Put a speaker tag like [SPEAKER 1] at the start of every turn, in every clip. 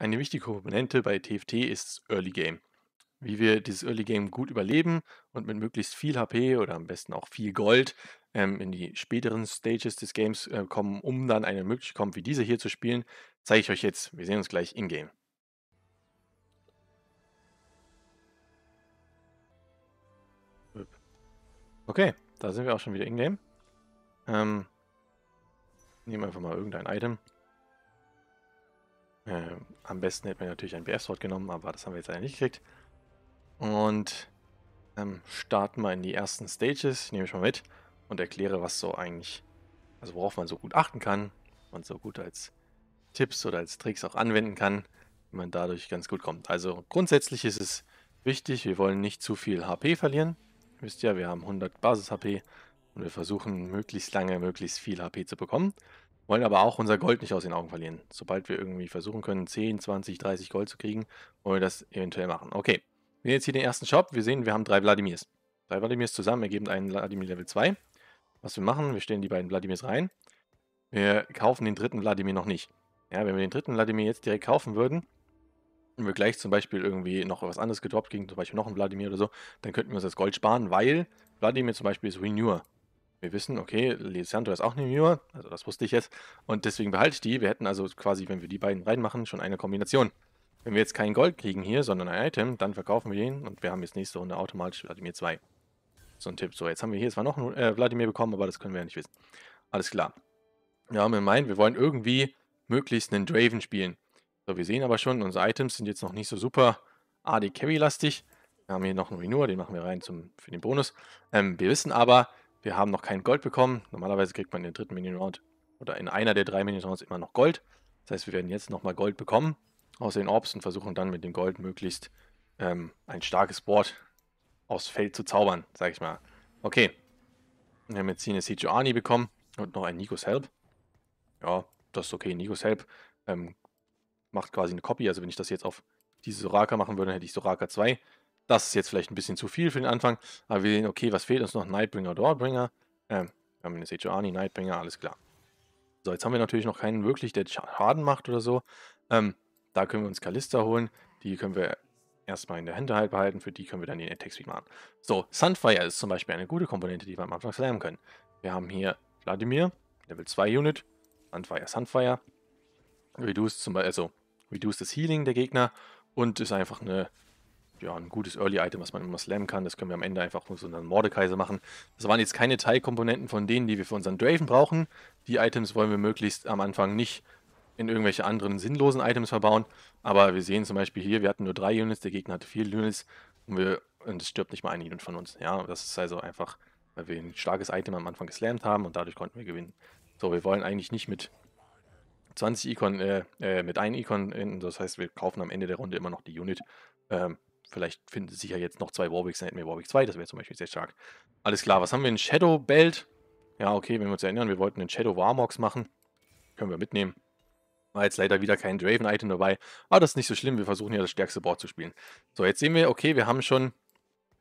[SPEAKER 1] Eine wichtige Komponente bei TFT ist das Early Game. Wie wir dieses Early Game gut überleben und mit möglichst viel HP oder am besten auch viel Gold ähm, in die späteren Stages des Games äh, kommen, um dann eine Möglichkeit kommt, wie diese hier zu spielen, zeige ich euch jetzt. Wir sehen uns gleich in-game. Okay, da sind wir auch schon wieder in-game. Ähm, nehmen einfach mal irgendein Item. Äh, am besten hätte man natürlich ein BF-Sword genommen, aber das haben wir jetzt leider nicht gekriegt. Und ähm, starten wir in die ersten Stages, nehme ich mal mit und erkläre, was so eigentlich, also worauf man so gut achten kann und so gut als Tipps oder als Tricks auch anwenden kann, wie man dadurch ganz gut kommt. Also grundsätzlich ist es wichtig, wir wollen nicht zu viel HP verlieren. Ihr wisst ja, wir haben 100 Basis-HP und wir versuchen möglichst lange, möglichst viel HP zu bekommen wollen aber auch unser Gold nicht aus den Augen verlieren. Sobald wir irgendwie versuchen können, 10, 20, 30 Gold zu kriegen, wollen wir das eventuell machen. Okay, wir jetzt hier den ersten Shop. Wir sehen, wir haben drei Wladimirs. Drei Wladimirs zusammen ergeben einen Wladimir Level 2. Was wir machen, wir stellen die beiden Wladimirs rein. Wir kaufen den dritten Wladimir noch nicht. Ja, wenn wir den dritten Wladimir jetzt direkt kaufen würden, und wir gleich zum Beispiel irgendwie noch was anderes gedroppt kriegen, zum Beispiel noch ein Wladimir oder so, dann könnten wir uns das Gold sparen, weil Wladimir zum Beispiel ist Renewer wir wissen, okay, Lisandro ist auch eine Mima, also das wusste ich jetzt, und deswegen behalte ich die. Wir hätten also quasi, wenn wir die beiden reinmachen, schon eine Kombination. Wenn wir jetzt kein Gold kriegen hier, sondern ein Item, dann verkaufen wir den und wir haben jetzt nächste Runde automatisch Vladimir 2. So ein Tipp. So, jetzt haben wir hier zwar noch einen äh, Vladimir bekommen, aber das können wir ja nicht wissen. Alles klar. Wir haben in Mind, wir wollen irgendwie möglichst einen Draven spielen. So, wir sehen aber schon, unsere Items sind jetzt noch nicht so super AD-Carry-lastig. Wir haben hier noch einen Renewal, den machen wir rein zum, für den Bonus. Ähm, wir wissen aber, wir haben noch kein Gold bekommen. Normalerweise kriegt man in der dritten Minion-Round oder in einer der drei Minion-Rounds immer noch Gold. Das heißt, wir werden jetzt nochmal Gold bekommen aus den Orbs und versuchen dann mit dem Gold möglichst ähm, ein starkes Board aufs Feld zu zaubern, sag ich mal. Okay. Wir haben jetzt hier eine Sejuani bekommen und noch ein Nikos Help. Ja, das ist okay. Nikos Help ähm, macht quasi eine Copy. Also wenn ich das jetzt auf diese Soraka machen würde, dann hätte ich Soraka 2. Das ist jetzt vielleicht ein bisschen zu viel für den Anfang, aber wir sehen, okay, was fehlt uns noch? Nightbringer, Dawnbringer. Ähm, wir haben eine Sejuani, Nightbringer, alles klar. So, jetzt haben wir natürlich noch keinen wirklich, der Schaden macht oder so. Ähm, da können wir uns Kalista holen. Die können wir erstmal in der Hinterhalt behalten. Für die können wir dann den Attack Speed machen. So, Sunfire ist zum Beispiel eine gute Komponente, die wir am Anfang slammen können. Wir haben hier Vladimir, Level 2 Unit. Sunfire, Sunfire. Reduce zum Beispiel, also Reduce das Healing der Gegner und ist einfach eine ja, ein gutes Early-Item, was man immer slammen kann. Das können wir am Ende einfach nur so einen Mordekaiser machen. Das waren jetzt keine Teilkomponenten von denen, die wir für unseren Draven brauchen. Die Items wollen wir möglichst am Anfang nicht in irgendwelche anderen sinnlosen Items verbauen. Aber wir sehen zum Beispiel hier, wir hatten nur drei Units, der Gegner hatte vier Units und, wir, und es stirbt nicht mal ein Unit von uns. Ja, das ist also einfach, weil wir ein starkes Item am Anfang geslammt haben und dadurch konnten wir gewinnen. So, wir wollen eigentlich nicht mit 20 Icon, äh, äh, mit einem Icon enden. Das heißt, wir kaufen am Ende der Runde immer noch die Unit. Ähm, vielleicht finden sich ja jetzt noch zwei Warwicks, dann hätten wir Warwick 2, das wäre zum Beispiel sehr stark. Alles klar, was haben wir in Shadow Belt? Ja, okay, wenn wir uns erinnern, wir wollten den Shadow Warmox machen. Können wir mitnehmen. War jetzt leider wieder kein Draven-Item dabei. Aber das ist nicht so schlimm, wir versuchen ja das stärkste Board zu spielen. So, jetzt sehen wir, okay, wir haben schon,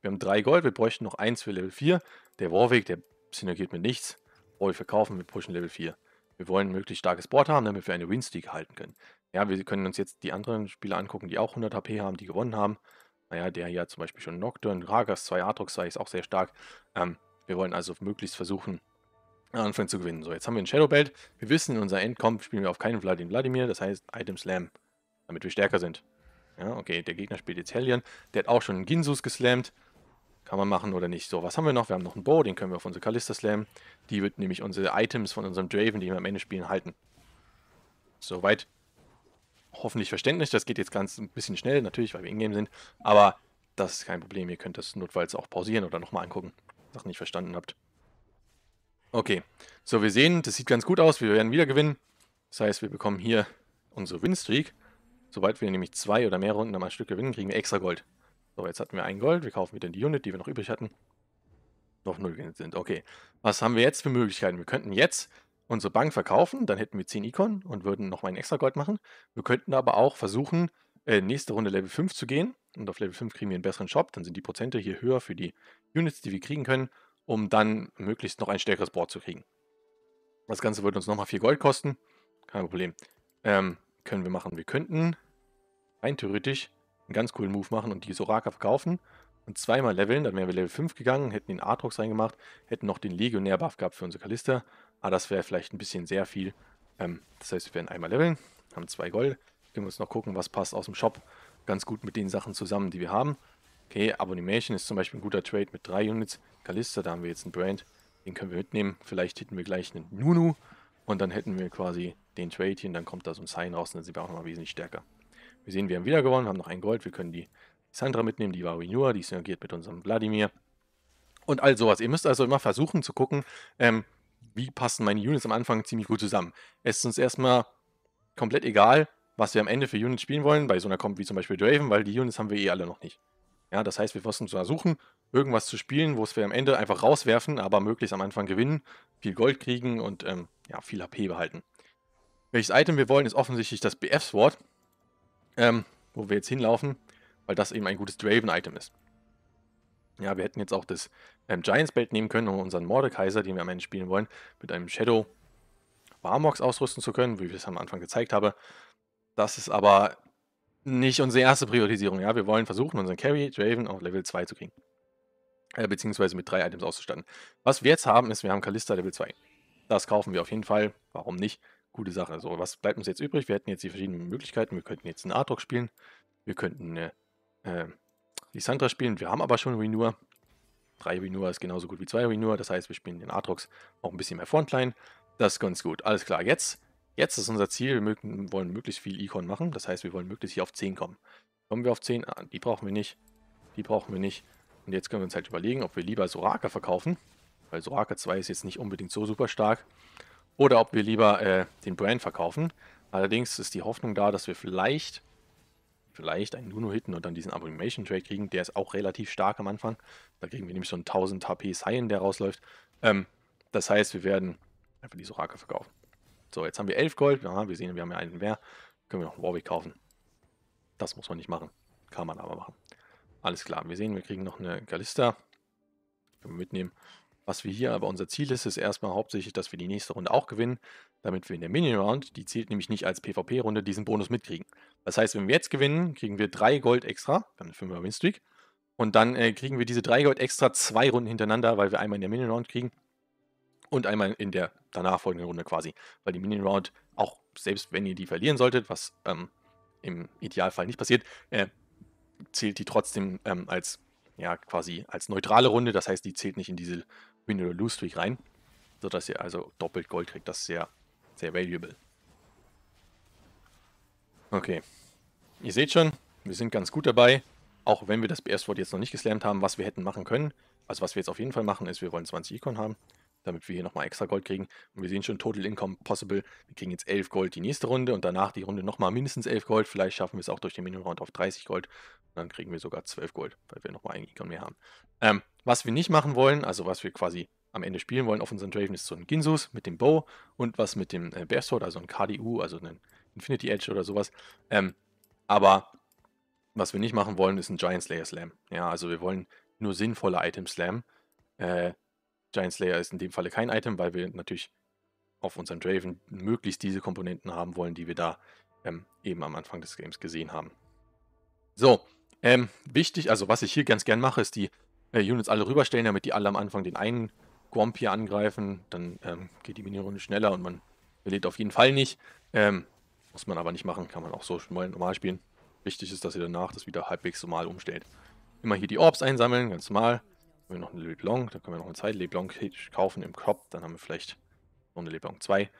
[SPEAKER 1] wir haben drei Gold, wir bräuchten noch eins für Level 4. Der Warwick, der synergiert mit nichts. Oh, wir verkaufen, wir pushen Level 4. Wir wollen ein möglichst starkes Board haben, damit wir eine Winstreak halten können. Ja, wir können uns jetzt die anderen Spieler angucken, die auch 100 HP haben, die gewonnen haben naja, der hier hat zum Beispiel schon Nocturne, Ragas 2, Atrox 2 ist auch sehr stark. Ähm, wir wollen also möglichst versuchen, äh, anfangen zu gewinnen. So, jetzt haben wir ein Shadow Belt. Wir wissen, in unser Endkampf spielen wir auf keinen Vladimir Vladimir, das heißt Item Slam, damit wir stärker sind. Ja, okay, der Gegner spielt jetzt Hellion. Der hat auch schon einen Ginsus geslammt. Kann man machen oder nicht. So, was haben wir noch? Wir haben noch einen Bow, den können wir auf unsere Kalista slammen. Die wird nämlich unsere Items von unserem Draven, die wir am Ende spielen, halten. Soweit hoffentlich verständlich. Das geht jetzt ganz ein bisschen schnell, natürlich, weil wir in-game sind. Aber das ist kein Problem. Ihr könnt das notfalls auch pausieren oder nochmal angucken, wenn ihr nicht verstanden habt. Okay, so wir sehen, das sieht ganz gut aus. Wir werden wieder gewinnen. Das heißt, wir bekommen hier unsere Winstreak. Sobald wir nämlich zwei oder mehr Runden am ein Stück gewinnen, kriegen wir extra Gold. So, jetzt hatten wir ein Gold. Wir kaufen wieder die Unit, die wir noch übrig hatten. Noch null sind. Okay, was haben wir jetzt für Möglichkeiten? Wir könnten jetzt unsere Bank verkaufen, dann hätten wir 10 Icon und würden noch mal ein extra Gold machen. Wir könnten aber auch versuchen, äh, nächste Runde Level 5 zu gehen. Und auf Level 5 kriegen wir einen besseren Shop. Dann sind die Prozente hier höher für die Units, die wir kriegen können, um dann möglichst noch ein stärkeres Board zu kriegen. Das Ganze würde uns nochmal 4 Gold kosten. Kein Problem. Ähm, können wir machen. Wir könnten rein theoretisch einen ganz coolen Move machen und die Soraka verkaufen und zweimal leveln. Dann wären wir Level 5 gegangen, hätten den Artrox reingemacht, hätten noch den Legionär-Buff gehabt für unsere Kalister aber ah, das wäre vielleicht ein bisschen sehr viel. Ähm, das heißt, wir werden einmal leveln, haben zwei Gold. Können wir uns noch gucken, was passt aus dem Shop ganz gut mit den Sachen zusammen, die wir haben. Okay, Abonimation ist zum Beispiel ein guter Trade mit drei Units. Kalista, da haben wir jetzt einen Brand. Den können wir mitnehmen. Vielleicht hätten wir gleich einen Nunu. Und dann hätten wir quasi den Trade hier. Und dann kommt da so ein Sign raus. Und dann sind wir auch nochmal wesentlich stärker. Wir sehen, wir haben wieder gewonnen. haben noch ein Gold. Wir können die Sandra mitnehmen. Die war Renua. Die synergiert mit unserem Vladimir. Und all sowas. Ihr müsst also immer versuchen zu gucken, ähm, wie passen meine Units am Anfang ziemlich gut zusammen. Es ist uns erstmal komplett egal, was wir am Ende für Units spielen wollen, bei so einer Comp wie zum Beispiel Draven, weil die Units haben wir eh alle noch nicht. Ja, das heißt, wir müssen versuchen, irgendwas zu spielen, wo es wir am Ende einfach rauswerfen, aber möglichst am Anfang gewinnen, viel Gold kriegen und ähm, ja, viel HP behalten. Welches Item wir wollen, ist offensichtlich das BF-Sword, ähm, wo wir jetzt hinlaufen, weil das eben ein gutes Draven-Item ist. Ja, wir hätten jetzt auch das ähm, Giants-Belt nehmen können, um unseren Mordekaiser, den wir am Ende spielen wollen, mit einem Shadow Warmox ausrüsten zu können, wie ich es am Anfang gezeigt habe. Das ist aber nicht unsere erste Priorisierung. Ja, wir wollen versuchen, unseren Carry Draven auf Level 2 zu kriegen. Äh, beziehungsweise mit drei Items auszustatten. Was wir jetzt haben, ist, wir haben Kalista Level 2. Das kaufen wir auf jeden Fall. Warum nicht? Gute Sache. So, was bleibt uns jetzt übrig? Wir hätten jetzt die verschiedenen Möglichkeiten. Wir könnten jetzt einen Artdruck spielen. Wir könnten eine äh, die Sandra spielen. Wir haben aber schon Renewer. 3 Renewer ist genauso gut wie 2 Renewer. Das heißt, wir spielen den Atrox auch ein bisschen mehr Frontline. Das ist ganz gut. Alles klar, jetzt, jetzt ist unser Ziel. Wir mögen, wollen möglichst viel Icon machen. Das heißt, wir wollen möglichst hier auf 10 kommen. Kommen wir auf 10? Ah, die brauchen wir nicht. Die brauchen wir nicht. Und jetzt können wir uns halt überlegen, ob wir lieber Soraka verkaufen. Weil Soraka 2 ist jetzt nicht unbedingt so super stark. Oder ob wir lieber äh, den Brand verkaufen. Allerdings ist die Hoffnung da, dass wir vielleicht vielleicht einen Nuno hitten und dann diesen Abrimation-Trade kriegen. Der ist auch relativ stark am Anfang. Da kriegen wir nämlich so einen 1000 HP Cyan, der rausläuft. Ähm, das heißt, wir werden einfach die Soraka verkaufen. So, jetzt haben wir 11 Gold. Aha, wir sehen, wir haben ja einen mehr. Können wir noch einen Warwick kaufen. Das muss man nicht machen. Kann man aber machen. Alles klar, wir sehen, wir kriegen noch eine Galista. Können wir mitnehmen. Was wir hier aber unser Ziel ist, ist erstmal hauptsächlich, dass wir die nächste Runde auch gewinnen, damit wir in der Minion Round, die zählt nämlich nicht als PvP-Runde, diesen Bonus mitkriegen. Das heißt, wenn wir jetzt gewinnen, kriegen wir drei Gold extra. Wir haben eine 5 Winstreak. Und dann äh, kriegen wir diese drei Gold extra zwei Runden hintereinander, weil wir einmal in der Minion Round kriegen und einmal in der danach folgenden Runde quasi. Weil die Minion Round auch, selbst wenn ihr die verlieren solltet, was ähm, im Idealfall nicht passiert, äh, zählt die trotzdem ähm, als ja quasi als neutrale Runde. Das heißt, die zählt nicht in diese Win- oder Lose-Streak rein, sodass ihr also doppelt Gold kriegt. Das ist sehr, sehr valuable. Okay. Ihr seht schon, wir sind ganz gut dabei, auch wenn wir das BS-Wort jetzt noch nicht geslammt haben, was wir hätten machen können. Also was wir jetzt auf jeden Fall machen, ist, wir wollen 20 Ikon haben, damit wir hier nochmal extra Gold kriegen. Und wir sehen schon, Total Income Possible, wir kriegen jetzt 11 Gold die nächste Runde und danach die Runde nochmal mindestens 11 Gold. Vielleicht schaffen wir es auch durch den minion Round auf 30 Gold. Und dann kriegen wir sogar 12 Gold, weil wir nochmal ein Ikon mehr haben. Ähm, was wir nicht machen wollen, also was wir quasi am Ende spielen wollen auf unseren Draven, ist so ein Ginsus mit dem Bow und was mit dem äh, Bearsword, also ein KDU, also ein Infinity Edge oder sowas. Ähm, aber was wir nicht machen wollen, ist ein Giant Slayer Slam. Ja, also wir wollen nur sinnvolle Items slammen. Äh, Giant Slayer ist in dem Falle kein Item, weil wir natürlich auf unserem Draven möglichst diese Komponenten haben wollen, die wir da ähm, eben am Anfang des Games gesehen haben. So, ähm, wichtig, also was ich hier ganz gern mache, ist die äh, Units alle rüberstellen, damit die alle am Anfang den einen Guamp hier angreifen. Dann ähm, geht die Minirunde schneller und man verliert auf jeden Fall nicht. Ähm, muss man aber nicht machen, kann man auch so normal spielen. Wichtig ist, dass ihr danach das wieder halbwegs normal umstellt. Immer hier die Orbs einsammeln, ganz normal. Haben wir noch eine Leblon, dann können wir noch eine zweite Leblanc kaufen im Kopf. Dann haben wir vielleicht noch eine Leblon 2. Ist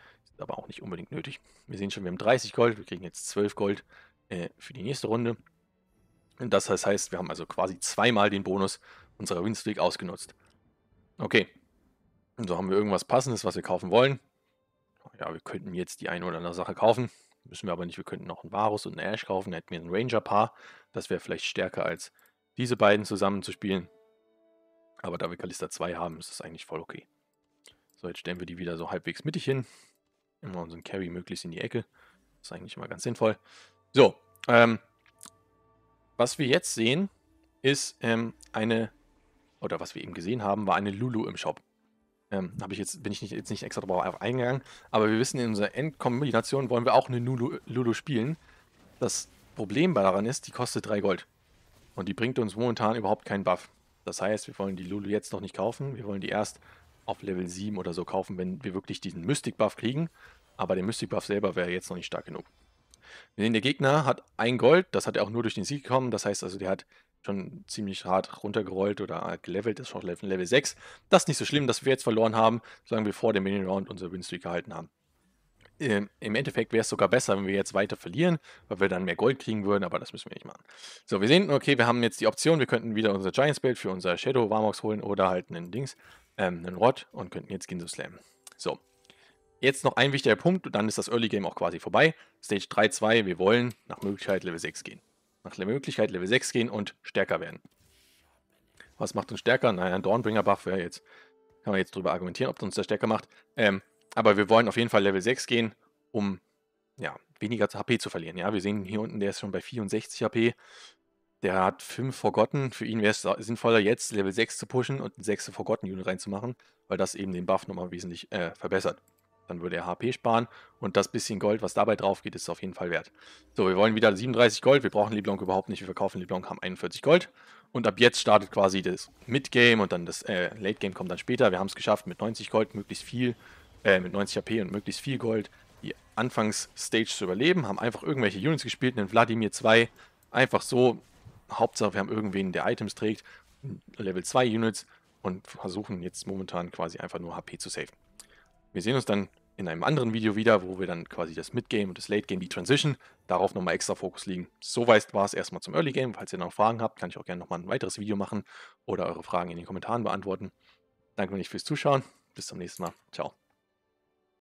[SPEAKER 1] aber auch nicht unbedingt nötig. Wir sehen schon, wir haben 30 Gold, wir kriegen jetzt 12 Gold äh, für die nächste Runde. Und das heißt, wir haben also quasi zweimal den Bonus unserer Winstreak ausgenutzt. Okay. Und so haben wir irgendwas Passendes, was wir kaufen wollen. Ja, wir könnten jetzt die eine oder andere Sache kaufen. Müssen wir aber nicht. Wir könnten noch einen Varus und einen Ash kaufen. Dann hätten wir ein Ranger-Paar. Das wäre vielleicht stärker als diese beiden zusammen zu spielen. Aber da wir Kalista 2 haben, ist das eigentlich voll okay. So, jetzt stellen wir die wieder so halbwegs mittig hin. Immer unseren Carry möglichst in die Ecke. Ist eigentlich immer ganz sinnvoll. So, ähm, was wir jetzt sehen, ist ähm, eine, oder was wir eben gesehen haben, war eine Lulu im Shop. Ähm, habe ich jetzt, bin ich nicht, jetzt nicht extra darauf eingegangen. Aber wir wissen, in unserer Endkombination wollen wir auch eine Lulu, Lulu spielen. Das Problem daran ist, die kostet 3 Gold. Und die bringt uns momentan überhaupt keinen Buff. Das heißt, wir wollen die Lulu jetzt noch nicht kaufen. Wir wollen die erst auf Level 7 oder so kaufen, wenn wir wirklich diesen Mystic Buff kriegen. Aber der Mystic Buff selber wäre jetzt noch nicht stark genug. Wir sehen, der Gegner hat ein Gold. Das hat er auch nur durch den Sieg bekommen. Das heißt also, der hat schon ziemlich hart runtergerollt oder äh, gelevelt, ist schon Level 6. Das ist nicht so schlimm, dass wir jetzt verloren haben, solange wir vor dem Mini-Round unser Winstreak gehalten haben. Ähm, Im Endeffekt wäre es sogar besser, wenn wir jetzt weiter verlieren, weil wir dann mehr Gold kriegen würden, aber das müssen wir nicht machen. So, wir sehen, okay, wir haben jetzt die Option, wir könnten wieder unser Giants Bild für unser Shadow Warmox holen oder halt einen Dings, ähm, einen Rod und könnten jetzt Ginsu slammen. So, Jetzt noch ein wichtiger Punkt, dann ist das Early Game auch quasi vorbei. Stage 3-2, wir wollen nach Möglichkeit Level 6 gehen nach der Möglichkeit Level 6 gehen und stärker werden. Was macht uns stärker? Naja, ein Dornbringer-Buff wäre jetzt. Kann man jetzt drüber argumentieren, ob uns das stärker macht. Ähm, aber wir wollen auf jeden Fall Level 6 gehen, um ja, weniger HP zu verlieren. Ja, wir sehen hier unten, der ist schon bei 64 HP. Der hat 5 Forgotten. Für ihn wäre es sinnvoller, jetzt Level 6 zu pushen und eine 6 Forgotten-Unit reinzumachen, weil das eben den Buff nochmal wesentlich äh, verbessert dann würde er HP sparen und das bisschen Gold, was dabei drauf geht, ist auf jeden Fall wert. So, wir wollen wieder 37 Gold, wir brauchen Leblanc überhaupt nicht, wir verkaufen Leblanc, haben 41 Gold und ab jetzt startet quasi das Mid-Game und dann das äh, Late-Game kommt dann später. Wir haben es geschafft, mit 90 Gold möglichst viel, äh, mit 90 HP und möglichst viel Gold die Anfangs-Stage zu überleben, haben einfach irgendwelche Units gespielt, einen Vladimir 2, einfach so, Hauptsache wir haben irgendwen, der Items trägt, Level 2 Units und versuchen jetzt momentan quasi einfach nur HP zu safen. Wir sehen uns dann in einem anderen Video wieder, wo wir dann quasi das Mid-Game und das Late-Game, die Transition, darauf nochmal extra Fokus liegen. Soweit war es erstmal zum Early-Game. Falls ihr noch Fragen habt, kann ich auch gerne nochmal ein weiteres Video machen oder eure Fragen in den Kommentaren beantworten. Danke euch fürs Zuschauen. Bis zum nächsten Mal. Ciao.